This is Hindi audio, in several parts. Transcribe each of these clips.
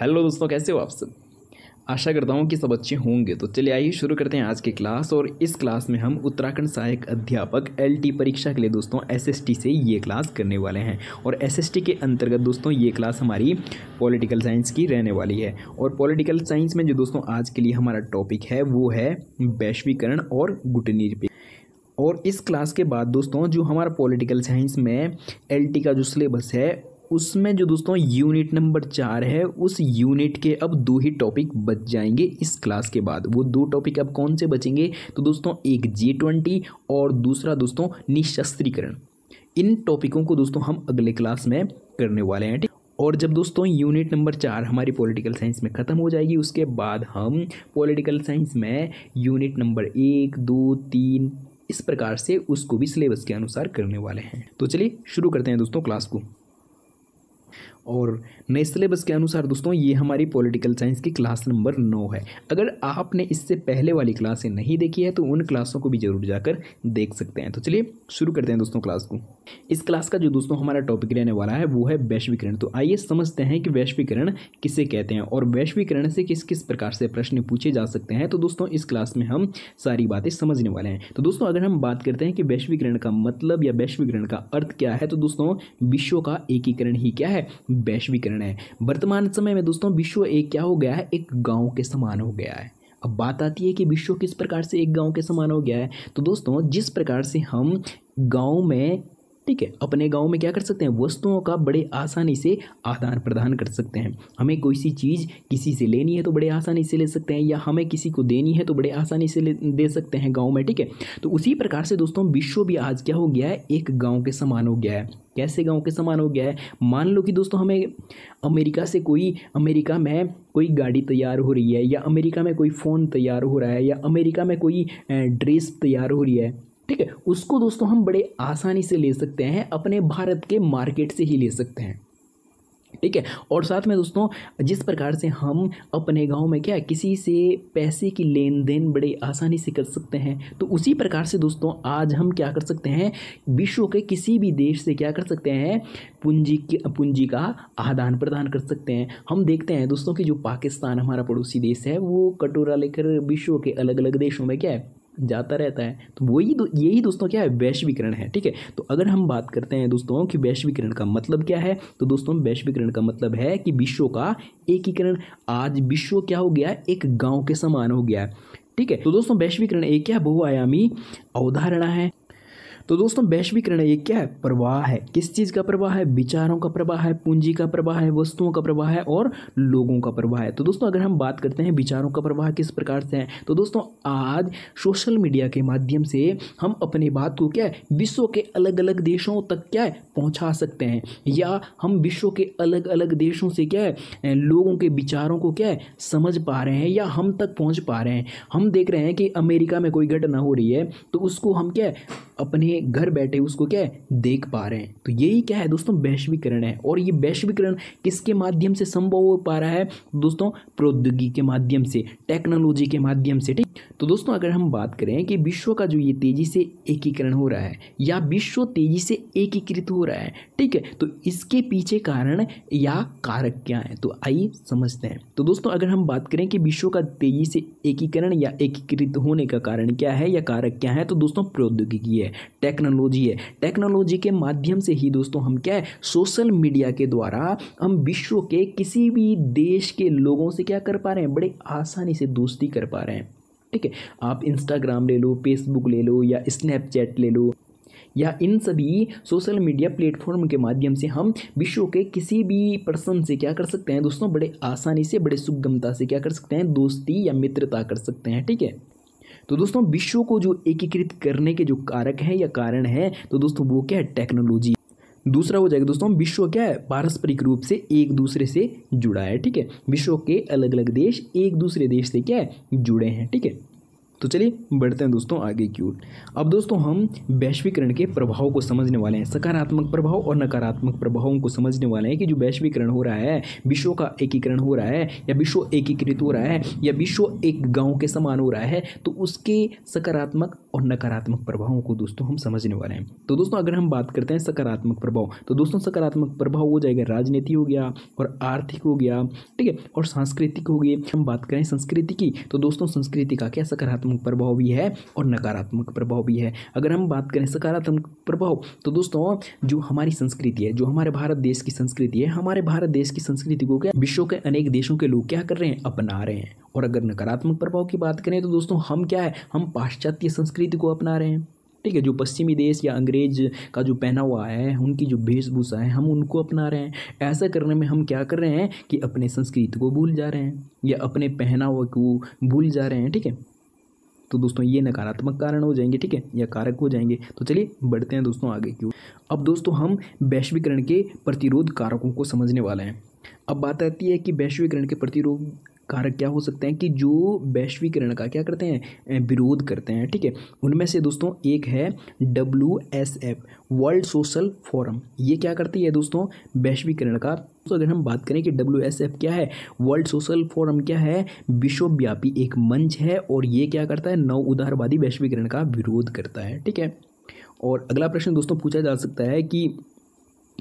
हेलो दोस्तों कैसे हो आप सब आशा करता हूँ कि सब अच्छे होंगे तो चलिए आइए शुरू करते हैं आज की क्लास और इस क्लास में हम उत्तराखंड सहायक अध्यापक एलटी परीक्षा के लिए दोस्तों एसएसटी से ये क्लास करने वाले हैं और एसएसटी के अंतर्गत दोस्तों ये क्लास हमारी पॉलिटिकल साइंस की रहने वाली है और पॉलिटिकल साइंस में जो दोस्तों आज के लिए हमारा टॉपिक है वो है वैश्वीकरण और गुटनीर और इस क्लास के बाद दोस्तों जो हमारा पॉलिटिकल साइंस में एलटी का जो सिलेबस है उसमें जो दोस्तों यूनिट नंबर चार है उस यूनिट के अब दो ही टॉपिक बच जाएंगे इस क्लास के बाद वो दो टॉपिक अब कौन से बचेंगे तो दोस्तों एक जी ट्वेंटी और दूसरा दोस्तों निशस्त्रीकरण इन टॉपिकों को दोस्तों हम अगले क्लास में करने वाले हैं ठीक और जब दोस्तों यूनिट नंबर चार हमारी पॉलिटिकल साइंस में ख़त्म हो जाएगी उसके बाद हम पॉलिटिकल साइंस में यूनिट नंबर एक दो तीन इस प्रकार से उसको भी सिलेबस के अनुसार करने वाले हैं तो चलिए शुरू करते हैं दोस्तों क्लास को और नए सिलेबस के अनुसार दोस्तों ये हमारी पॉलिटिकल साइंस की क्लास नंबर नौ है अगर आपने इससे पहले वाली क्लासें नहीं देखी है तो उन क्लासों को भी जरूर जाकर देख सकते हैं तो चलिए शुरू करते हैं दोस्तों क्लास को इस क्लास का जो दोस्तों हमारा टॉपिक रहने वाला है वो है वैश्वीकरण तो आइए समझते हैं कि वैश्वीकरण किसे कहते हैं और वैश्वीकरण से किस किस प्रकार से प्रश्न पूछे जा सकते हैं तो दोस्तों इस क्लास में हम सारी बातें समझने वाले हैं तो दोस्तों अगर हम बात करते हैं कि वैश्वीकरण का मतलब या वैश्वीकरण का अर्थ क्या है तो दोस्तों विश्व का एकीकरण ही क्या है वैश्वीकरण है वर्तमान समय में दोस्तों विश्व एक क्या हो गया है एक गाँव के समान हो गया है अब बात आती है कि विश्व किस प्रकार से एक गांव के समान हो गया है तो दोस्तों जिस प्रकार से हम गांव में ठीक है अपने गाँव में क्या कर सकते हैं वस्तुओं का बड़े आसानी से आदान प्रदान कर सकते हैं हमें कोई सी चीज़ किसी से लेनी है तो बड़े आसानी से ले सकते हैं या हमें किसी को देनी है तो बड़े आसानी से दे सकते हैं गाँव में ठीक है तो उसी प्रकार से दोस्तों विश्व भी आज क्या हो गया है एक गाँव के समान हो गया है कैसे गाँव के समान हो गया है मान लो कि दोस्तों हमें अमेरिका से कोई अमेरिका में कोई गाड़ी तैयार हो रही है या अमेरिका में कोई फ़ोन तैयार हो रहा है या अमेरिका में कोई ड्रेस तैयार हो रही है ठीक है उसको दोस्तों हम बड़े आसानी से ले सकते हैं अपने भारत के मार्केट से ही ले सकते हैं ठीक है और साथ में दोस्तों जिस प्रकार से हम अपने गांव में क्या किसी से पैसे की लेन देन बड़े आसानी से कर सकते हैं तो उसी प्रकार से दोस्तों आज हम क्या कर सकते हैं विश्व के किसी भी देश से क्या कर सकते हैं पूंजी की पूंजी का आदान प्रदान कर सकते हैं हम देखते हैं दोस्तों कि जो पाकिस्तान हमारा पड़ोसी देश है वो कटोरा लेकर विश्व के अलग अलग देशों में क्या है जाता रहता है तो वही दो, यही दोस्तों क्या है वैश्वीकरण है ठीक है तो अगर हम बात करते हैं दोस्तों कि वैश्वीकरण का मतलब क्या है तो दोस्तों वैश्वीकरण का मतलब है कि विश्व का एकीकरण आज विश्व क्या हो गया एक गांव के समान हो गया है ठीक है तो दोस्तों वैश्वीकरण एक क्या बहुआयामी अवधारणा है तो दोस्तों वैश्विक ऋण ये क्या है प्रवाह है किस चीज़ का प्रवाह है विचारों का प्रवाह है पूंजी का प्रवाह है वस्तुओं का प्रवाह है और लोगों का प्रवाह है तो दोस्तों अगर हम बात करते हैं विचारों का प्रवाह किस प्रकार से है तो दोस्तों आज सोशल मीडिया के माध्यम से हम अपनी बात को क्या है विश्व के अलग अलग देशों तक क्या है पहुँचा सकते हैं या हम विश्व के अलग अलग देशों से क्या है लोगों के विचारों को क्या है समझ पा रहे हैं या हम तक पहुँच पा रहे हैं हम देख रहे हैं कि अमेरिका में कोई घटना हो रही है तो उसको हम क्या है अपने घर बैठे उसको क्या है देख पा रहे हैं तो यही क्या है दोस्तों वैश्वीकरण है और ये वैश्वीकरण किसके माध्यम से संभव हो पा रहा है दोस्तों प्रौद्योगिकी के माध्यम से टेक्नोलॉजी के माध्यम से ठीक तो दोस्तों अगर हम बात करें कि विश्व का जो ये तेज़ी से एकीकरण हो रहा है या विश्व तेज़ी से एकीकृत हो रहा है ठीक है तो इसके पीछे कारण या कारक क्या है तो आइए समझते हैं तो दोस्तों अगर हम बात करें कि विश्व का तेज़ी से एकीकरण या एकीकृत होने का कारण क्या है या कारक क्या है तो दोस्तों प्रौद्योगिकी है है टेक्नोलॉजी है टेक्नोलॉजी के माध्यम से ही दोस्तों हम क्या है सोशल मीडिया के द्वारा हम विश्व के किसी भी देश के लोगों से क्या कर पा रहे हैं बड़े आसानी से दोस्ती कर पा रहे हैं ठीक है आप इंस्टाग्राम ले लो फेसबुक ले लो या स्नैपचैट ले लो या इन सभी सोशल मीडिया प्लेटफॉर्म के माध्यम से हम विश्व के किसी भी पर्सन से क्या कर सकते हैं दोस्तों बड़े आसानी से बड़े सुगमता से क्या कर सकते हैं दोस्ती या मित्रता कर सकते हैं ठीक है तो दोस्तों विश्व को जो एकीकृत करने के जो कारक हैं या कारण हैं तो दोस्तों वो क्या है टेक्नोलॉजी दूसरा हो जाएगा दोस्तों विश्व क्या है पारस्परिक रूप से एक दूसरे से जुड़ा है ठीक है विश्व के अलग अलग देश एक दूसरे देश से क्या है जुड़े हैं ठीक है तो चलिए बढ़ते हैं दोस्तों आगे की ओर अब दोस्तों हम वैश्वीकरण के प्रभाव को समझने वाले हैं सकारात्मक प्रभाव और नकारात्मक प्रभावों को समझने वाले हैं कि जो वैश्वीकरण हो रहा है विश्व का एकीकरण हो रहा है या विश्व एकीकृत हो रहा है या विश्व एक गाँव के समान हो रहा है तो उसके सकारात्मक और नकारात्मक प्रभावों को दोस्तों हम समझने वाले हैं तो दोस्तों अगर हम बात करते हैं सकारात्मक प्रभाव तो दोस्तों सकारात्मक प्रभाव हो जाएगा राजनीति हो गया और आर्थिक हो गया ठीक है और सांस्कृतिक हो गई हम बात करें संस्कृति की तो दोस्तों संस्कृति का क्या सकारात्मक प्रभाव भी है और नकारात्मक प्रभाव भी है अगर हम बात करें सकारात्मक प्रभाव तो दोस्तों जो हमारी संस्कृति है जो हमारे भारत देश की संस्कृति है हमारे भारत देश की संस्कृति को क्या विश्व के अनेक देशों के लोग क्या कर रहे हैं अपना रहे हैं और अगर नकारात्मक प्रभाव की बात करें तो दोस्तों हम क्या है हम पाश्चात्य संस्कृति संस्कृति को अपना रहे हैं ठीक है जो पश्चिमी देश या अंग्रेज का जो पहना हुआ है उनकी जो वेशभूषा है हम उनको अपना रहे हैं ऐसा करने में हम क्या कर रहे हैं कि अपने संस्कृति को भूल जा रहे हैं या अपने पहना हुआ को भूल जा रहे हैं ठीक है तो दोस्तों ये नकारात्मक कारण हो जाएंगे ठीक है या कारक हो जाएंगे तो चलिए बढ़ते हैं दोस्तों आगे क्यों अब दोस्तों हम वैश्वीकरण के प्रतिरोध कारकों को समझने वाले हैं अब बात आती है कि वैश्वीकरण के प्रतिरोध कारक क्या हो सकते हैं कि जो वैश्वीकरण का क्या करते हैं विरोध करते हैं ठीक है उनमें से दोस्तों एक है W S F world social forum ये क्या करती है दोस्तों वैश्वीकरण का तो अगर हम बात करें कि डब्ल्यू एस एफ क्या है वर्ल्ड सोशल फोरम क्या है विश्वव्यापी एक मंच है और ये क्या करता है नव उदारवादी वैश्वीकरण का विरोध करता है ठीक है और अगला प्रश्न दोस्तों पूछा जा सकता है कि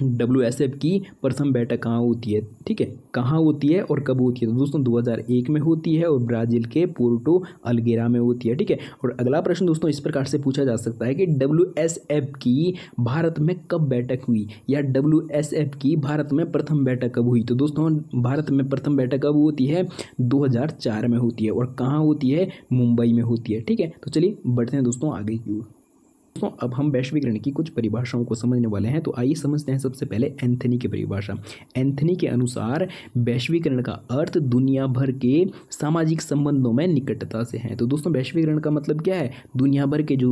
डब्ल्यू एस एफ की प्रथम बैठक कहाँ होती है ठीक है कहाँ होती है और कब होती है तो दोस्तों 2001 में होती है और ब्राज़ील के पोर्टो अलगेरा में होती है ठीक है और अगला प्रश्न दोस्तों इस प्रकार से पूछा जा सकता है कि डब्ल्यू एस एफ की भारत में कब बैठक हुई या डब्ल्यू एस एफ की भारत में प्रथम बैठक कब हुई तो दोस्तों भारत में प्रथम बैठक कब होती है दो में होती है और कहाँ होती है मुंबई में होती है ठीक है तो चलिए बढ़ते हैं दोस्तों आगे की ओर दोस्तों अब हम वैश्वीकरण की कुछ परिभाषाओं को समझने वाले हैं तो आइए समझते हैं सबसे पहले एंथनी की परिभाषा एंथनी के अनुसार वैश्वीकरण का अर्थ दुनिया भर के सामाजिक संबंधों में निकटता से है तो दोस्तों वैश्वीकरण का मतलब क्या है दुनिया भर के जो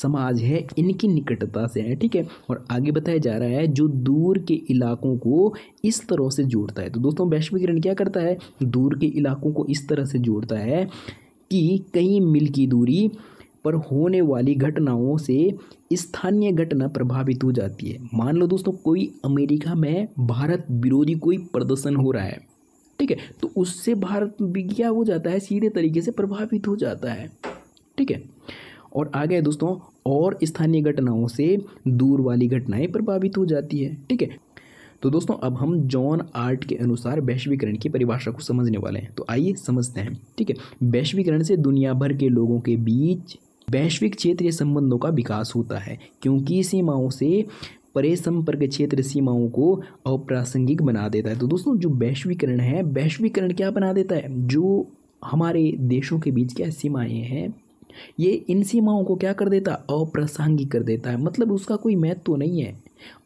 समाज है इनकी निकटता से है ठीक है और आगे बताया जा रहा है जो दूर के इलाकों को इस तरह से जोड़ता है तो दोस्तों वैश्वीकरण क्या करता है दूर के इलाकों को इस तरह से जोड़ता है कि कई मील की दूरी पर होने वाली घटनाओं से स्थानीय घटना प्रभावित हो जाती है मान लो दोस्तों कोई अमेरिका में भारत विरोधी कोई प्रदर्शन हो रहा है ठीक है तो उससे भारत क्या हो जाता है सीधे तरीके से प्रभावित हो जाता है ठीक है और आगे दोस्तों और स्थानीय घटनाओं से दूर वाली घटनाएं प्रभावित हो जाती है ठीक है तो दोस्तों अब हम जॉन आर्ट के अनुसार वैश्वीकरण की परिभाषा को समझने वाले हैं तो आइए समझते हैं ठीक है वैश्वीकरण से दुनिया भर के लोगों के बीच वैश्विक क्षेत्रीय संबंधों का विकास होता है क्योंकि सीमाओं से परे संपर्क क्षेत्र सीमाओं को अप्रासंगिक बना देता है तो दोस्तों जो वैश्वीकरण है वैश्वीकरण क्या बना देता है जो हमारे देशों के बीच क्या सीमाएं हैं ये इन सीमाओं को क्या कर देता है अप्रासंगिक कर देता है मतलब उसका कोई महत्व तो नहीं है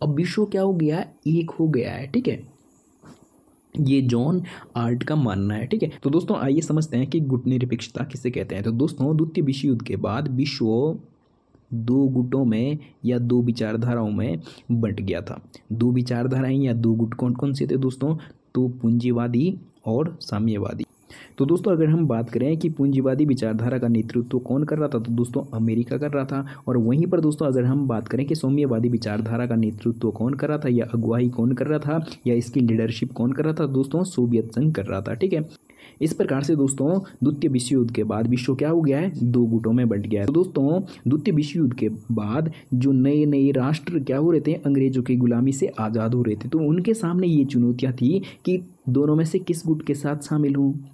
अब विश्व क्या हो गया एक हो गया है ठीक है ये जॉन आर्ट का मानना है ठीक है तो दोस्तों आइए समझते हैं कि गुट निरपेक्षता किसे कहते हैं तो दोस्तों द्वितीय विश्व युद्ध के बाद विश्व दो गुटों में या दो विचारधाराओं में बंट गया था दो विचारधाराएं या दो गुट कौन कौन से थे दोस्तों तो पूंजीवादी और साम्यवादी तो दोस्तों अगर हम बात करें कि पूंजीवादी विचारधारा का नेतृत्व तो कौन कर रहा था तो दोस्तों अमेरिका कर रहा था और वहीं पर दोस्तों अगर हम बात करें कि सौम्यवादी विचारधारा का नेतृत्व तो कौन कर रहा था या अगुवाही कौन कर रहा था या इसकी लीडरशिप कौन कर रहा था दोस्तों सोवियत संघ कर रहा था ठीक है इस प्रकार से दोस्तों द्वितीय विश्व युद्ध के बाद विश्व क्या हो गया है दो गुटों में बंट गया है तो दोस्तों द्वितीय विश्व युद्ध के बाद जो नए नए राष्ट्र क्या हो रहे थे अंग्रेजों की गुलामी से आज़ाद हो रहे थे तो उनके सामने ये चुनौतियाँ थी कि दोनों में से किस गुट के साथ शामिल हूँ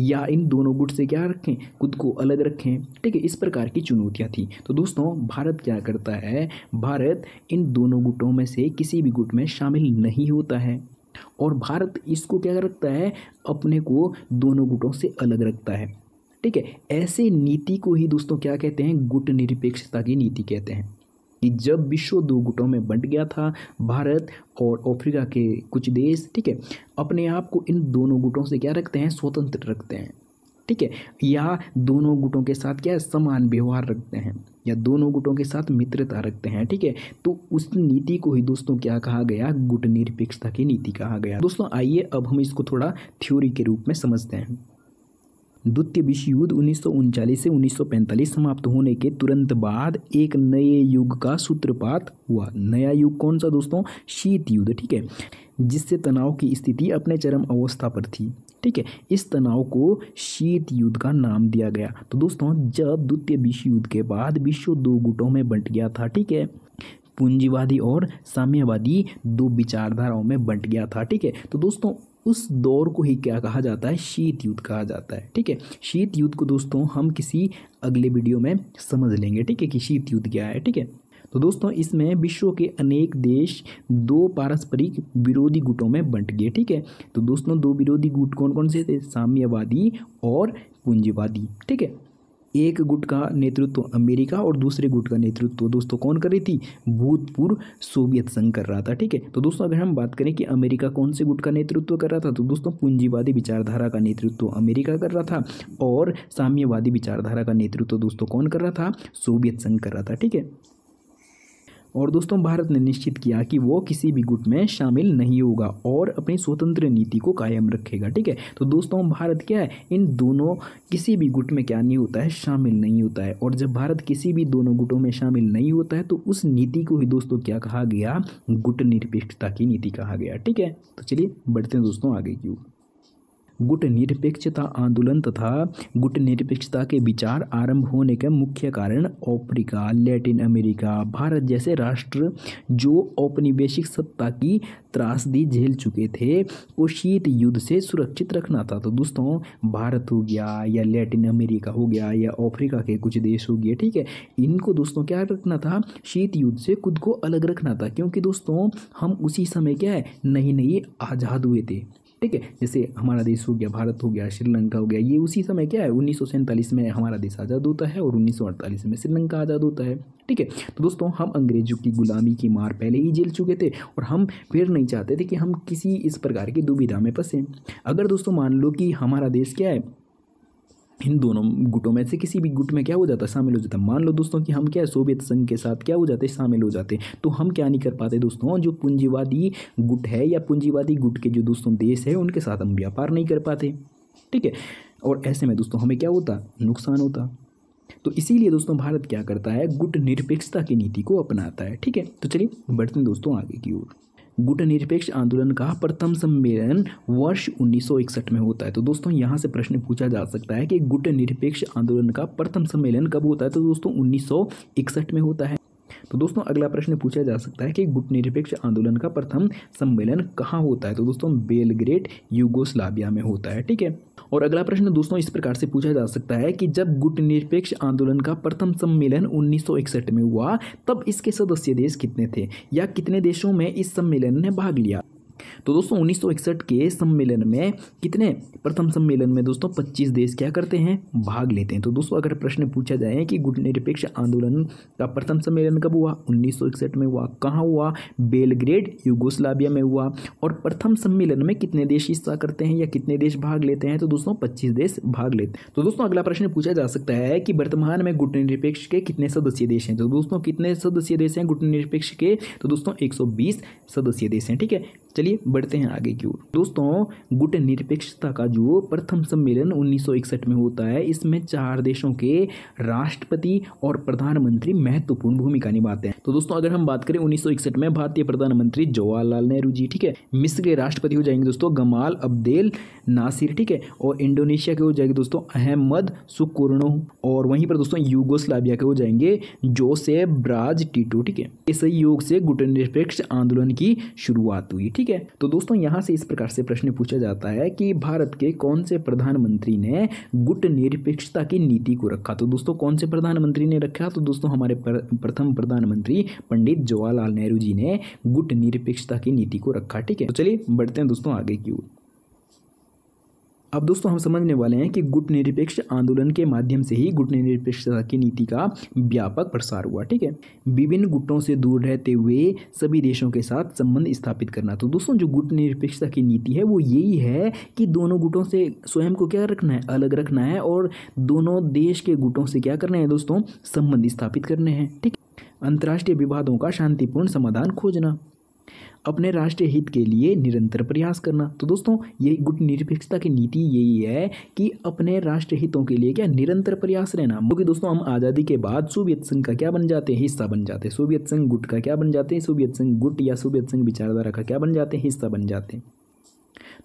या इन दोनों गुट से क्या रखें खुद को अलग रखें ठीक है इस प्रकार की चुनौतियाँ थी तो दोस्तों भारत क्या करता है भारत इन दोनों गुटों में से किसी भी गुट में शामिल नहीं होता है और भारत इसको क्या रखता है अपने को दोनों गुटों से अलग रखता है ठीक है ऐसे नीति को ही दोस्तों क्या कहते हैं गुट निरपेक्षता की नीति कहते हैं कि जब विश्व दो गुटों में बंट गया था भारत और अफ्रीका के कुछ देश ठीक है अपने आप को इन दोनों गुटों से क्या रखते हैं स्वतंत्र रखते हैं ठीक है या दोनों गुटों के साथ क्या समान व्यवहार रखते हैं या दोनों गुटों के साथ मित्रता रखते हैं ठीक है तो उस नीति को ही दोस्तों क्या कहा गया गुट निरपेक्षता की नीति कहा गया दोस्तों आइए अब हम इसको थोड़ा थ्योरी के रूप में समझते हैं द्वितीय विश्व युद्ध उन्नीस से उन्नीस समाप्त होने के तुरंत बाद एक नए युग का सूत्रपात हुआ नया युग कौन सा दोस्तों शीत युद्ध ठीक है जिससे तनाव की स्थिति अपने चरम अवस्था पर थी ठीक है इस तनाव को शीत युद्ध का नाम दिया गया तो दोस्तों जब द्वितीय विश्व युद्ध के बाद विश्व दो गुटों में बंट गया था ठीक है पूंजीवादी और साम्यवादी दो विचारधाराओं में बंट गया था ठीक है तो दोस्तों उस दौर को ही क्या कहा जाता है शीत युद्ध कहा जाता है ठीक है शीत युद्ध को दोस्तों हम किसी अगले वीडियो में समझ लेंगे ठीक है कि शीत युद्ध क्या है ठीक है तो दोस्तों इसमें विश्व के अनेक देश दो पारस्परिक विरोधी गुटों में बंट गए ठीक है तो दोस्तों दो विरोधी गुट कौन कौन से थे साम्यवादी और पूंजीवादी ठीक है एक गुट का नेतृत्व अमेरिका और दूसरे गुट का नेतृत्व तो दोस्तों कौन कर रही थी भूतपूर्व सोवियत संघ कर रहा था ठीक है तो दोस्तों अगर हम बात करें कि अमेरिका कौन से गुट का नेतृत्व कर रहा था तो दोस्तों पूंजीवादी विचारधारा का नेतृत्व अमेरिका कर रहा था और साम्यवादी विचारधारा का नेतृत्व दोस्तों कौन कर रहा था सोवियत संघ कर रहा था ठीक है और दोस्तों भारत ने निश्चित किया कि वो किसी भी गुट में शामिल नहीं होगा और अपनी स्वतंत्र नीति को कायम रखेगा ठीक है तो दोस्तों भारत क्या है इन दोनों किसी भी गुट में क्या नहीं होता है शामिल नहीं होता है और जब भारत किसी भी दोनों गुटों में शामिल नहीं होता है तो उस नीति को ही दोस्तों क्या कहा गया गुट निरपेक्षता की नीति कहा गया ठीक है तो चलिए बढ़ते हैं दोस्तों आगे की ओर गुट निरपेक्षता आंदोलन तथा गुट निरपेक्षता के विचार आरंभ होने का मुख्य कारण अफ्रीका लैटिन अमेरिका भारत जैसे राष्ट्र जो औपनिवेशिक सत्ता की त्रासदी झेल चुके थे को शीत युद्ध से सुरक्षित रखना था तो दोस्तों भारत हो गया या लैटिन अमेरिका हो गया या अफ्रीका के कुछ देश हो गए ठीक है इनको दोस्तों क्या रखना था शीत युद्ध से खुद को अलग रखना था क्योंकि दोस्तों हम उसी समय क्या है नई नई आज़ाद हुए थे ठीक है जैसे हमारा देश हो गया भारत हो गया श्रीलंका हो गया ये उसी समय क्या है उन्नीस में हमारा देश आज़ाद होता है और उन्नीस में श्रीलंका आज़ाद होता है ठीक है तो दोस्तों हम अंग्रेज़ों की गुलामी की मार पहले ही झेल चुके थे और हम फिर नहीं चाहते थे कि हम किसी इस प्रकार की दुविधा में फंसें अगर दोस्तों मान लो कि हमारा देश क्या है इन दोनों गुटों में से किसी भी गुट में क्या हो जाता है शामिल हो जाता है मान लो दोस्तों कि हम क्या सोवियत संघ के साथ क्या हो जाते हैं शामिल हो जाते हैं तो हम क्या नहीं कर पाते दोस्तों जो पूंजीवादी गुट है या पूंजीवादी गुट के जो दोस्तों देश है उनके साथ हम व्यापार नहीं कर पाते ठीक है और ऐसे में दोस्तों हमें क्या होता नुकसान होता तो इसीलिए दोस्तों भारत क्या करता है गुट निरपेक्षता की नीति को अपनाता है ठीक है तो चलिए बढ़ते हैं दोस्तों आगे की ओर गुटनिरपेक्ष आंदोलन का प्रथम सम्मेलन वर्ष 1961 में होता है तो दोस्तों यहाँ से प्रश्न पूछा जा सकता है कि गुटनिरपेक्ष आंदोलन का प्रथम सम्मेलन कब होता है तो दोस्तों 1961 में होता है तो दोस्तों अगला प्रश्न पूछा जा सकता है कि गुटनिरपेक्ष आंदोलन का प्रथम सम्मेलन कहाँ होता है तो दोस्तों बेलग्रेट यूगोस्लाविया में होता है ठीक है और अगला प्रश्न दोस्तों इस प्रकार से पूछा जा सकता है कि जब गुट निरपेक्ष आंदोलन का प्रथम सम्मेलन उन्नीस में हुआ तब इसके सदस्य देश कितने थे या कितने देशों में इस सम्मेलन ने भाग लिया तो दोस्तों उन्नीस के सम्मेलन में कितने प्रथम सम्मेलन में दोस्तों 25 देश क्या करते हैं भाग लेते हैं तो दोस्तों अगर प्रश्न पूछा जाए कि गुटनिरपेक्ष आंदोलन का प्रथम सम्मेलन कब हुआ उन्नीस में हुआ कहाँ हुआ बेलग्रेड यूगोस्लाविया में हुआ और प्रथम सम्मेलन में कितने देश हिस्सा करते हैं या कितने देश भाग लेते हैं तो दोस्तों पच्चीस देश भाग लेते हैं तो दोस्तों अगला प्रश्न पूछा जा सकता है कि वर्तमान में गुटनिरपेक्ष के कितने सदस्य देश हैं तो दोस्तों कितने सदस्य देश हैं गुटनिरपेक्ष के तो दोस्तों एक सौ बीस सदस्य देश हैं ठीक है चलिए बढ़ते हैं आगे की ओर दोस्तों गुट निरपेक्षता का जो प्रथम सम्मेलन 1961 में होता है इसमें चार देशों के राष्ट्रपति और प्रधानमंत्री महत्वपूर्ण भूमिका निभाते हैं तो दोस्तों अगर हम बात करें 1961 में भारतीय प्रधानमंत्री जवाहरलाल नेहरू जी ठीक है मिस्र के राष्ट्रपति हो जाएंगे दोस्तों गमाल अब्देल नासिर ठीक है और इंडोनेशिया के हो जाएंगे दोस्तों अहमद सुकुर्णो और वहीं पर दोस्तों यूगोस्लाविया के हो जाएंगे जोसेफ ब्राज टीटो ठीक है इस सहयोग से गुट निरपेक्ष आंदोलन की शुरुआत हुई ठीक ठीक है तो दोस्तों यहां से इस प्रकार से प्रश्न पूछा जाता है कि भारत के कौन से प्रधानमंत्री ने गुट निरपेक्षता की नीति को रखा तो दोस्तों कौन से प्रधानमंत्री ने रखा तो दोस्तों हमारे प्रथम प्रधानमंत्री पंडित जवाहरलाल नेहरू जी ने गुट निरपेक्षता की नीति को रखा ठीक है तो चलिए बढ़ते हैं दोस्तों आगे की ओर अब दोस्तों हम समझने वाले हैं कि गुट निरपेक्ष आंदोलन के माध्यम से ही गुट निरपेक्षता की नीति का व्यापक प्रसार हुआ ठीक है विभिन्न गुटों से दूर रहते हुए सभी देशों के साथ संबंध स्थापित करना तो दोस्तों जो गुट निरपेक्षता की नीति है वो यही है कि दोनों गुटों से स्वयं को क्या रखना है अलग रखना है और दोनों देश के गुटों से क्या करना है दोस्तों संबंध स्थापित करने हैं ठीक अंतर्राष्ट्रीय विवादों का शांतिपूर्ण समाधान खोजना अपने राष्ट्रीय हित के लिए निरंतर प्रयास करना तो दोस्तों ये गुट निरपेक्षता की नीति यही है कि अपने राष्ट्रीय हितों के लिए क्या निरंतर प्रयास रहना क्योंकि दोस्तों हम आज़ादी के बाद सोवियत संघ का क्या बन जाते हैं हिस्सा बन जाते हैं सोवियत संघ गुट का क्या बन जाते हैं सोवियत संघ गुट या सोवियत संघ विचारधारा का क्या बन जाते हैं हिस्सा बन जाते हैं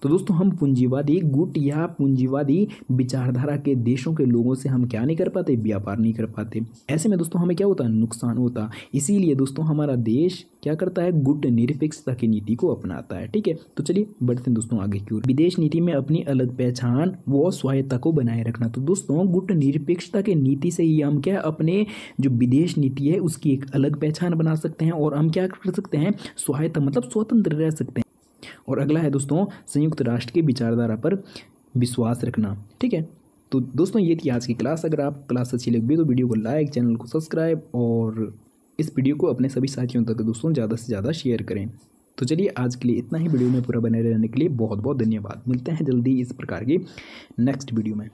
तो दोस्तों हम पूंजीवादी गुट या पूंजीवादी विचारधारा के देशों के लोगों से हम क्या नहीं कर पाते व्यापार नहीं कर पाते ऐसे में दोस्तों हमें क्या होता है नुकसान होता इसीलिए दोस्तों हमारा देश क्या करता है गुट निरपेक्षता की नीति को अपनाता है ठीक है तो चलिए बढ़ते हैं दोस्तों आगे की ओर विदेश नीति में अपनी अलग पहचान व स्वायत्ता को बनाए रखना तो दोस्तों गुट निरपेक्षता के नीति से ही हम क्या अपने जो विदेश नीति है उसकी एक अलग पहचान बना सकते हैं और हम क्या कर सकते हैं स्वायत्ता मतलब स्वतंत्र रह सकते हैं और अगला है दोस्तों संयुक्त राष्ट्र की विचारधारा पर विश्वास रखना ठीक है तो दोस्तों ये थी आज की क्लास अगर आप क्लास अच्छी लगी तो वीडियो को लाइक चैनल को सब्सक्राइब और इस वीडियो को अपने सभी साथियों तक दोस्तों ज़्यादा से ज़्यादा शेयर करें तो चलिए आज के लिए इतना ही वीडियो में पूरा बने रहने के लिए बहुत बहुत धन्यवाद मिलते हैं जल्दी इस प्रकार की नेक्स्ट वीडियो में